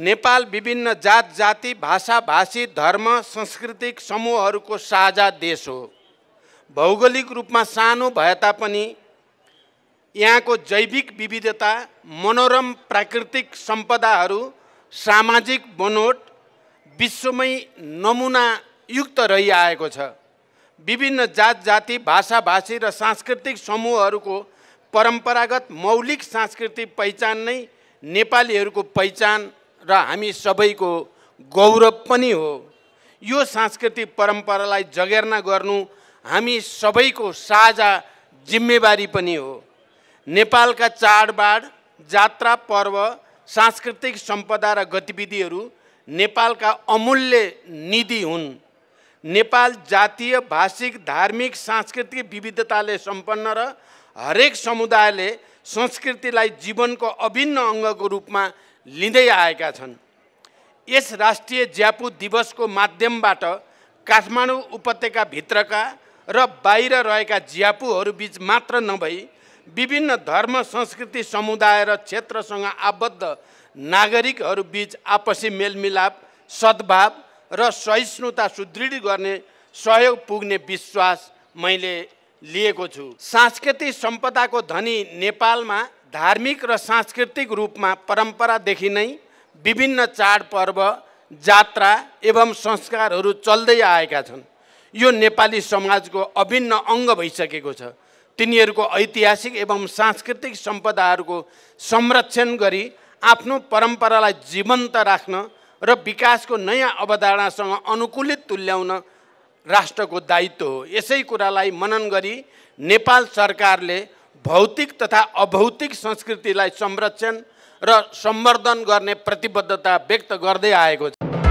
नेपाल विभिन्न जात जाति भाषा भाषी धर्म सांस्कृतिक समूहहरूको साझा देश हो भौगोलिक रूपमा सानो भए तापनि यहाँको जैविक विविधता मनोरम प्राकृतिक सम्पदाहरू सामाजिक बनोट विश्वमै नमुनायुक्त रहिआएको छ विभिन्न जात जाति भाषाभाषी र सांस्कृतिक समूहहरूको परम्परागत मौलिक सांस्कृतिक पहिचान नै नेपालीहरूको पहिचान र हामी सबैको गौरव पनि हो यो सांस्कृतिक परम्परालाई जगेर्ना गर्नु हामी सबैको साझा जिम्मेवारी पनि हो नेपालका चाडबाड जात्रा पर्व सांस्कृतिक सम्पदा र गतिविधिहरू नेपालका अमूल्य निधि हुन् नेपाल जातीय भाषिक धार्मिक सांस्कृतिक विविधताले सम्पन्न र हरेक समुदायले संस्कृतिलाई जीवनको अभिन्न अङ्गको रूपमा लिँदै आएका छन् यस राष्ट्रिय ज्यापु दिवसको माध्यमबाट काठमाडौँ उपत्यकाभित्रका र बाहिर रहेका ज्यापुहरूबीच मात्र नभई विभिन्न धर्म संस्कृति समुदाय र क्षेत्रसँग आबद्ध नागरिकहरूबीच आपसी मेलमिलाप सद्भाव र सहिष्णुता सुदृढ गर्ने सहयोग पुग्ने विश्वास मैले लिएको छु सांस्कृतिक सम्पदाको धनी नेपालमा धार्मिक र सांस्कृतिक रूपमा परम्परादेखि नै विभिन्न चाडपर्व जात्रा एवं संस्कारहरू चल्दै आएका छन् यो नेपाली समाजको अभिन्न अङ्ग भइसकेको छ तिनीहरूको ऐतिहासिक एवं सांस्कृतिक सम्पदाहरूको संरक्षण गरी आफ्नो परम्परालाई जीवन्त राख्न र विकासको नयाँ अवधारणासँग अनुकूलित तुल्याउन राष्ट्रको दायित्व हो यसै कुरालाई मनन गरी नेपाल सरकारले भौतिक तथा अभौतिक संस्कृतिलाई संरक्षण र सम्वर्धन गर्ने प्रतिबद्धता व्यक्त गर्दै आएको छ